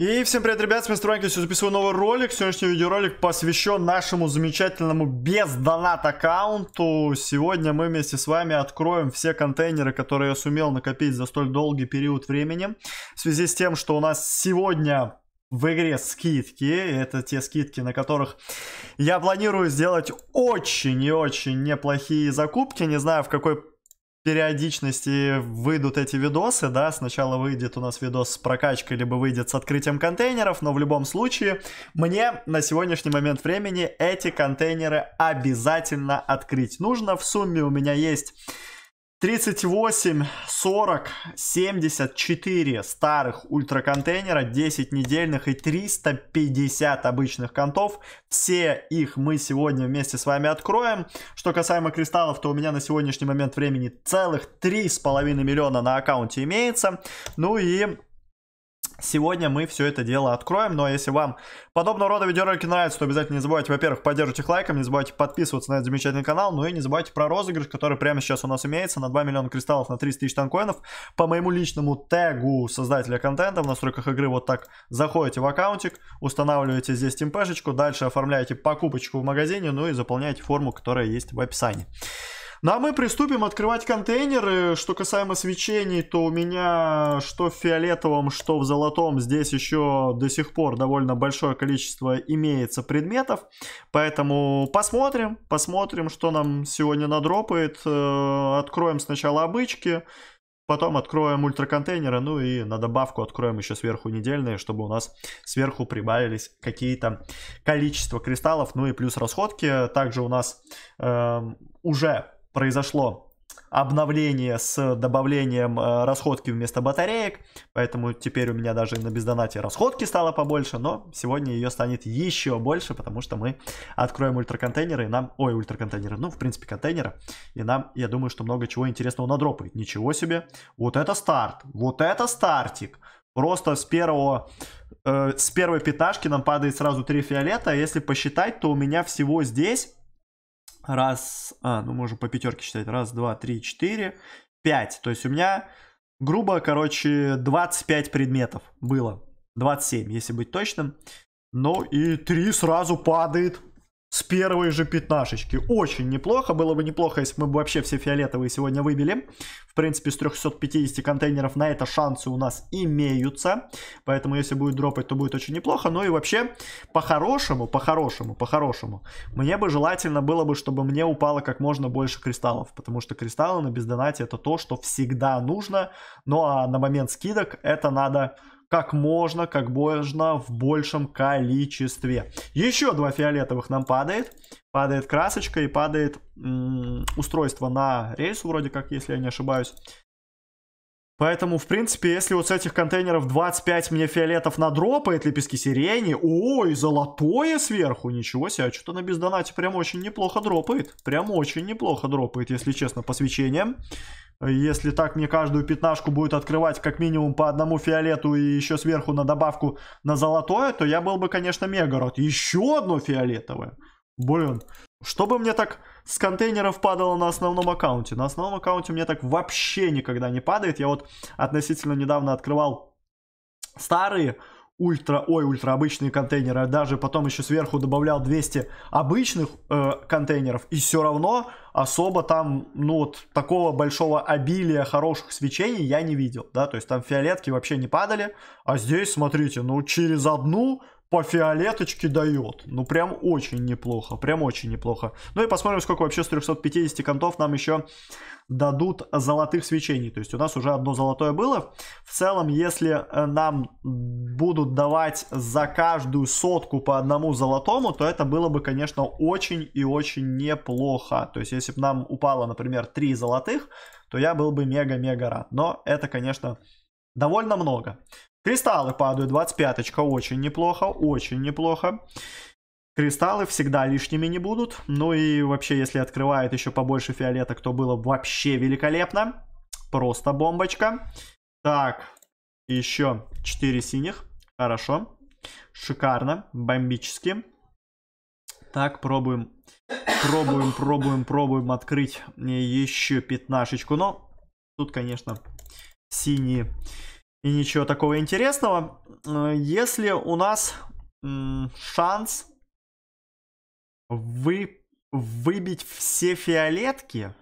И всем привет, ребят, с вами меня Сегодня записываю новый ролик. Сегодняшний видеоролик посвящен нашему замечательному без донат аккаунту. Сегодня мы вместе с вами откроем все контейнеры, которые я сумел накопить за столь долгий период времени. В связи с тем, что у нас сегодня в игре скидки, это те скидки, на которых я планирую сделать очень и очень неплохие закупки. Не знаю, в какой периодичности выйдут эти видосы, да, сначала выйдет у нас видос с прокачкой, либо выйдет с открытием контейнеров, но в любом случае мне на сегодняшний момент времени эти контейнеры обязательно открыть нужно. В сумме у меня есть 38, 40, 74 старых ультраконтейнера, 10 недельных и 350 обычных контов. Все их мы сегодня вместе с вами откроем. Что касаемо кристаллов, то у меня на сегодняшний момент времени целых 3,5 миллиона на аккаунте имеется. Ну и Сегодня мы все это дело откроем, но если вам подобного рода видеоролики нравятся, то обязательно не забывайте, во-первых, поддерживать их лайком, не забывайте подписываться на этот замечательный канал, ну и не забывайте про розыгрыш, который прямо сейчас у нас имеется, на 2 миллиона кристаллов, на 30 тысяч танкоинов. По моему личному тегу создателя контента в настройках игры вот так заходите в аккаунтик, устанавливаете здесь темпешечку, дальше оформляете покупочку в магазине, ну и заполняете форму, которая есть в описании. Ну а мы приступим открывать контейнеры. Что касаемо свечений, то у меня что в фиолетовом, что в золотом здесь еще до сих пор довольно большое количество имеется предметов. Поэтому посмотрим, посмотрим, что нам сегодня надропает. Э, откроем сначала обычки. Потом откроем ультраконтейнеры, ну и на добавку откроем еще сверху недельные, чтобы у нас сверху прибавились какие-то количество кристаллов, ну и плюс расходки. Также у нас э, уже произошло обновление с добавлением э, расходки вместо батареек, поэтому теперь у меня даже на бездонате расходки стало побольше, но сегодня ее станет еще больше, потому что мы откроем ультраконтейнеры и нам, ой, ультраконтейнеры, ну, в принципе, контейнеры, и нам, я думаю, что много чего интересного надропает. Ничего себе, вот это старт, вот это стартик, просто с первого э, с первой пятнашки нам падает сразу три фиолета, а если посчитать, то у меня всего здесь раз, а, ну можем по пятерке считать, раз, два, три, четыре, пять. То есть у меня, грубо, короче, 25 предметов было. 27, если быть точным. Ну и три сразу падает. С первой же пятнашечки. Очень неплохо. Было бы неплохо, если бы мы вообще все фиолетовые сегодня выбили. В принципе, с 350 контейнеров на это шансы у нас имеются. Поэтому, если будет дропать, то будет очень неплохо. Ну и вообще, по-хорошему, по-хорошему, по-хорошему, мне бы желательно было бы, чтобы мне упало как можно больше кристаллов. Потому что кристаллы на бездонате это то, что всегда нужно. Ну а на момент скидок это надо как можно, как можно в большем количестве. Еще два фиолетовых нам падает. Падает красочка и падает устройство на рельсу, вроде как, если я не ошибаюсь. Поэтому, в принципе, если вот с этих контейнеров 25 мне фиолетов надропает лепестки сирени, ой, золотое сверху, ничего себе, а что-то на бездонате прям очень неплохо дропает. Прям очень неплохо дропает, если честно, по свечениям. Если так мне каждую пятнашку будет открывать как минимум по одному фиолету и еще сверху на добавку на золотое, то я был бы, конечно, мега рот. Еще одно фиолетовое. Блин, чтобы мне так с контейнеров падало на основном аккаунте. На основном аккаунте мне так вообще никогда не падает. Я вот относительно недавно открывал старые ультра, ой, ультра обычные контейнеры, даже потом еще сверху добавлял 200 обычных э, контейнеров, и все равно особо там, ну вот, такого большого обилия хороших свечений я не видел, да, то есть там фиолетки вообще не падали, а здесь, смотрите, ну через одну по фиолеточке дает. Ну, прям очень неплохо, прям очень неплохо. Ну и посмотрим, сколько вообще с 350 контов нам еще дадут золотых свечений. То есть у нас уже одно золотое было. В целом, если э, нам будут давать за каждую сотку по одному золотому, то это было бы, конечно, очень и очень неплохо. То есть если бы нам упало, например, 3 золотых, то я был бы мега-мега рад. Но это, конечно, довольно много. Кристаллы падают, 25-очка, очень неплохо, очень неплохо. Кристаллы всегда лишними не будут. Ну и вообще, если открывает еще побольше фиолеток, то было вообще великолепно. Просто бомбочка. Так, еще 4 синих. Хорошо. Шикарно. Бомбически. Так, пробуем. Пробуем, пробуем, пробуем открыть еще пятнашечку. Но тут, конечно, синие и ничего такого интересного. Э, если у нас шанс вы, выбить все фиолетки,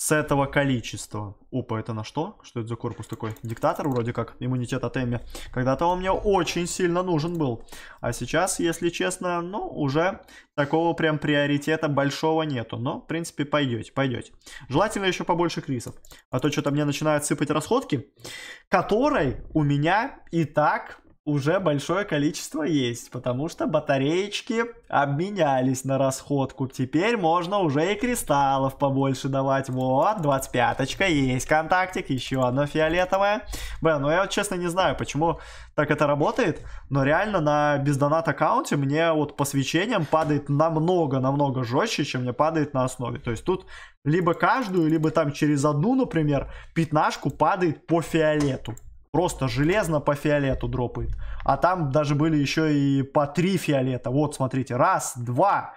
с этого количества. Опа, это на что? Что это за корпус такой? Диктатор вроде как, иммунитет от Эмми. Когда-то он мне очень сильно нужен был. А сейчас, если честно, ну, уже такого прям приоритета большого нету. Но, в принципе, пойдете, пойдете. Желательно еще побольше крисов. А то что-то мне начинают сыпать расходки, которой у меня и так уже большое количество есть, потому что батареечки обменялись на расходку. Теперь можно уже и кристаллов побольше давать. Вот, 25-очка есть контактик, еще одно фиолетовое. Блин, ну я вот честно не знаю, почему так это работает, но реально на бездонат аккаунте мне вот по свечениям падает намного-намного жестче, чем мне падает на основе. То есть тут либо каждую, либо там через одну, например, пятнашку падает по фиолету просто железно по фиолету дропает. А там даже были еще и по три фиолета. Вот, смотрите, раз, два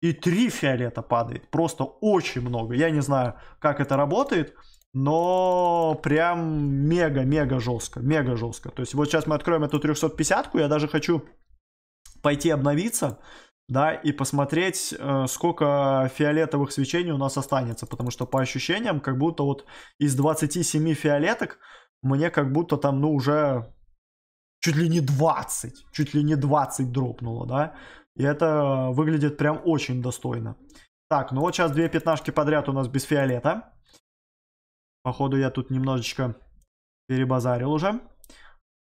и три фиолета падает. Просто очень много. Я не знаю, как это работает, но прям мега-мега жестко. Мега жестко. То есть вот сейчас мы откроем эту 350-ку. Я даже хочу пойти обновиться, да, и посмотреть, э, сколько фиолетовых свечений у нас останется. Потому что по ощущениям, как будто вот из 27 фиолеток мне как будто там, ну, уже чуть ли не 20, чуть ли не 20 дропнуло, да. И это выглядит прям очень достойно. Так, ну вот сейчас две пятнашки подряд у нас без фиолета. Походу я тут немножечко перебазарил уже.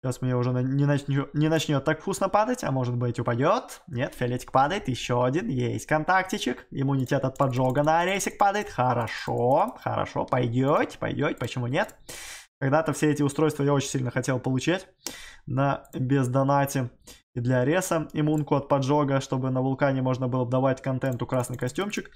Сейчас мне уже не, начнет, не начнет так вкусно падать, а может быть упадет. Нет, фиолетик падает, еще один, есть контактичек. Иммунитет от поджога на аресик падает, хорошо, хорошо, пойдет, пойдет, почему нет. Нет. Когда-то все эти устройства я очень сильно хотел получить на бездонате и для Реса, и от поджога, чтобы на вулкане можно было давать контенту красный костюмчик.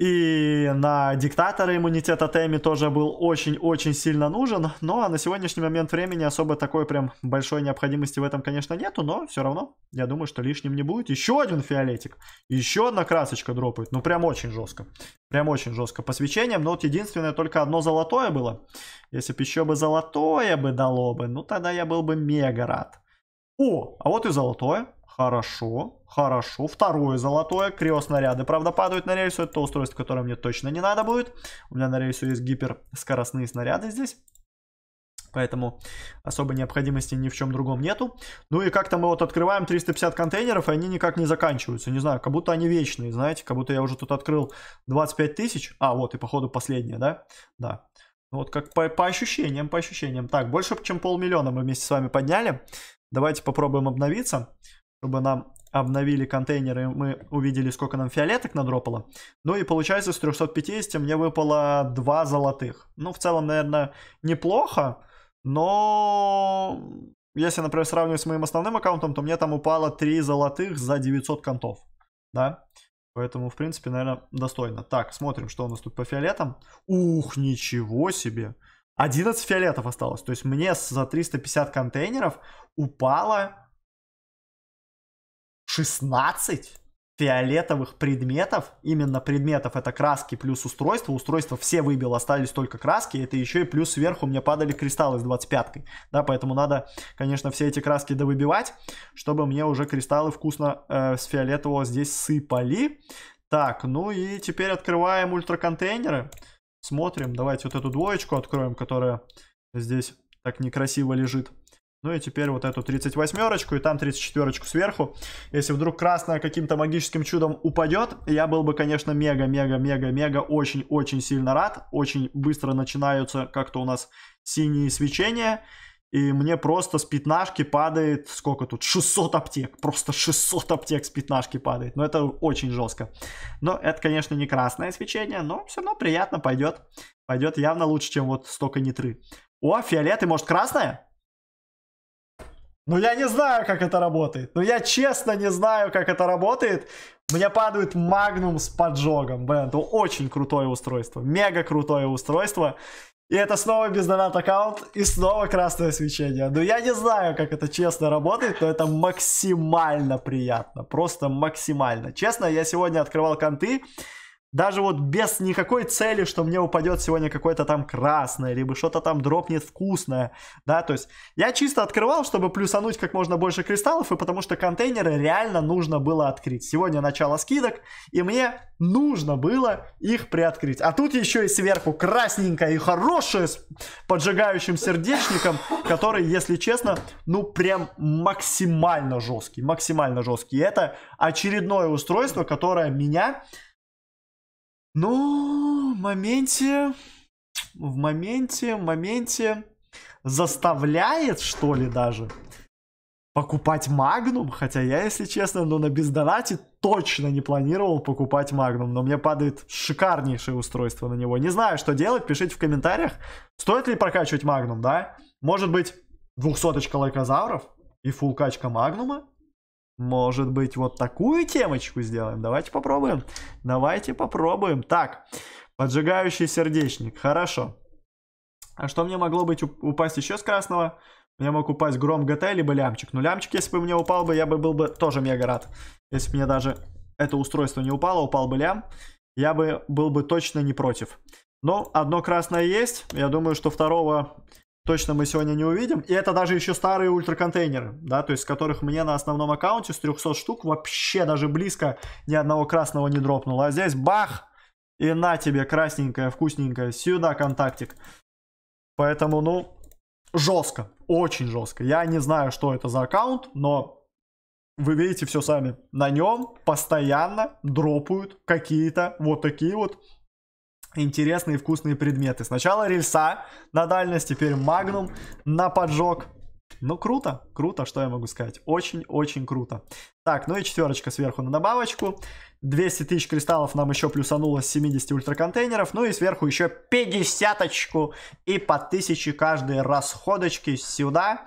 И на диктатора иммунитета Тэмми тоже был очень-очень сильно нужен. Но на сегодняшний момент времени особо такой прям большой необходимости в этом, конечно, нету. Но все равно, я думаю, что лишним не будет. Еще один фиолетик. Еще одна красочка дропает. Ну, прям очень жестко. Прям очень жестко по свечениям. Но вот единственное, только одно золотое было. Если бы еще бы золотое бы дало бы, ну тогда я был бы мега рад. О, а вот и золотое. Хорошо, хорошо. Второе золотое. Криоснаряды, правда, падают на рельсу. Это то устройство, которое мне точно не надо будет. У меня на рельсу есть гиперскоростные снаряды здесь. Поэтому особой необходимости ни в чем другом нету. Ну и как-то мы вот открываем 350 контейнеров, и они никак не заканчиваются. Не знаю, как будто они вечные, знаете. Как будто я уже тут открыл 25 тысяч. А, вот, и походу последняя, да? Да. Ну вот как по, по ощущениям, по ощущениям. Так, больше чем полмиллиона мы вместе с вами подняли. Давайте попробуем обновиться чтобы нам обновили контейнеры, мы увидели, сколько нам фиолеток надропало. Ну и получается, с 350 мне выпало 2 золотых. Ну, в целом, наверное, неплохо, но... Если, например, сравнивать с моим основным аккаунтом, то мне там упало 3 золотых за 900 контов, да? Поэтому, в принципе, наверное, достойно. Так, смотрим, что у нас тут по фиолетам. Ух, ничего себе! 11 фиолетов осталось. То есть мне за 350 контейнеров упало 16 фиолетовых предметов, именно предметов, это краски плюс устройство, устройство все выбил, остались только краски, это еще и плюс сверху мне падали кристаллы с 25-кой, да, поэтому надо, конечно, все эти краски довыбивать, чтобы мне уже кристаллы вкусно э, с фиолетового здесь сыпали. Так, ну и теперь открываем ультраконтейнеры, смотрим, давайте вот эту двоечку откроем, которая здесь так некрасиво лежит. Ну и теперь вот эту 38-ку и там 34-ку сверху. Если вдруг красная каким-то магическим чудом упадет, я был бы, конечно, мега-мега-мега-мега очень-очень сильно рад. Очень быстро начинаются как-то у нас синие свечения. И мне просто с пятнашки падает, сколько тут, 600 аптек. Просто 600 аптек с пятнашки падает. Но ну, это очень жестко. Но это, конечно, не красное свечение, но все равно приятно пойдет. Пойдет явно лучше, чем вот столько нитры. О, фиолет и может красное? Ну, я не знаю, как это работает. Ну, я честно не знаю, как это работает. Мне падает магнум с поджогом. блин, это очень крутое устройство. Мега крутое устройство. И это снова без донат аккаунт и снова красное свечение. Ну я не знаю, как это честно работает, но это максимально приятно. Просто максимально. Честно, я сегодня открывал конты даже вот без никакой цели, что мне упадет сегодня какое-то там красное, либо что-то там дропнет вкусное, да, то есть я чисто открывал, чтобы плюсануть как можно больше кристаллов, и потому что контейнеры реально нужно было открыть. Сегодня начало скидок, и мне нужно было их приоткрыть. А тут еще и сверху красненькое и хорошее с поджигающим сердечником, который, если честно, ну прям максимально жесткий, максимально жесткий. И это очередное устройство, которое меня ну, в моменте, в моменте, в моменте заставляет, что ли, даже покупать Магнум, хотя я, если честно, ну на бездонате точно не планировал покупать Магнум, но мне падает шикарнейшее устройство на него. Не знаю, что делать, пишите в комментариях, стоит ли прокачивать Магнум, да? Может быть, двухсоточка лайкозавров и фулкачка Магнума? Может быть, вот такую темочку сделаем? Давайте попробуем. Давайте попробуем. Так, поджигающий сердечник. Хорошо. А что мне могло быть упасть еще с красного? Мне мог упасть Гром ГТ, либо Лямчик. Ну, Лямчик, если бы мне упал бы, я бы был бы тоже мега рад. Если бы мне даже это устройство не упало, упал бы Лям, я бы был бы точно не против. Но ну, одно красное есть. Я думаю, что второго точно мы сегодня не увидим. И это даже еще старые ультраконтейнеры, да, то есть которых мне на основном аккаунте с 300 штук вообще даже близко ни одного красного не дропнуло. А здесь бах! И на тебе красненькая вкусненькая сюда контактик. Поэтому, ну, жестко, очень жестко. Я не знаю, что это за аккаунт, но вы видите все сами. На нем постоянно дропают какие-то вот такие вот интересные и вкусные предметы. Сначала рельса на дальность, теперь магнум на поджог. Ну, круто, круто, что я могу сказать. Очень-очень круто. Так, ну и четверочка сверху на добавочку. 200 тысяч кристаллов нам еще плюсануло с 70 ультраконтейнеров. Ну и сверху еще 50-очку и по 1000 каждой расходочки сюда.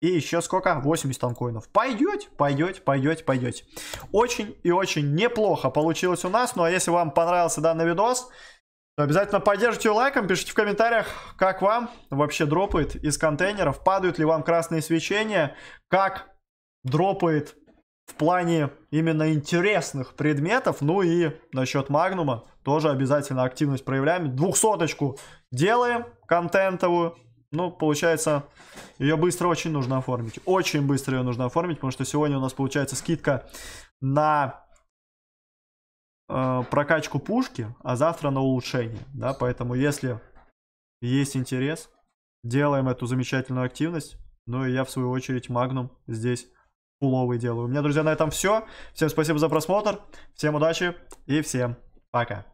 И еще сколько? 80 танкоинов. Пойдете, пойдете, пойдете, пойдете. Очень и очень неплохо получилось у нас. Ну а если вам понравился данный видос, ну, обязательно поддержите ее лайком, пишите в комментариях, как вам вообще дропает из контейнеров, падают ли вам красные свечения, как дропает в плане именно интересных предметов. Ну и насчет Магнума тоже обязательно активность проявляем. Двухсоточку делаем контентовую. Ну, получается, ее быстро очень нужно оформить. Очень быстро ее нужно оформить, потому что сегодня у нас получается скидка на Э, прокачку пушки, а завтра на улучшение, да, поэтому если есть интерес, делаем эту замечательную активность, ну и я в свою очередь Магнум здесь пуловый делаю. У меня, друзья, на этом все. Всем спасибо за просмотр, всем удачи и всем пока.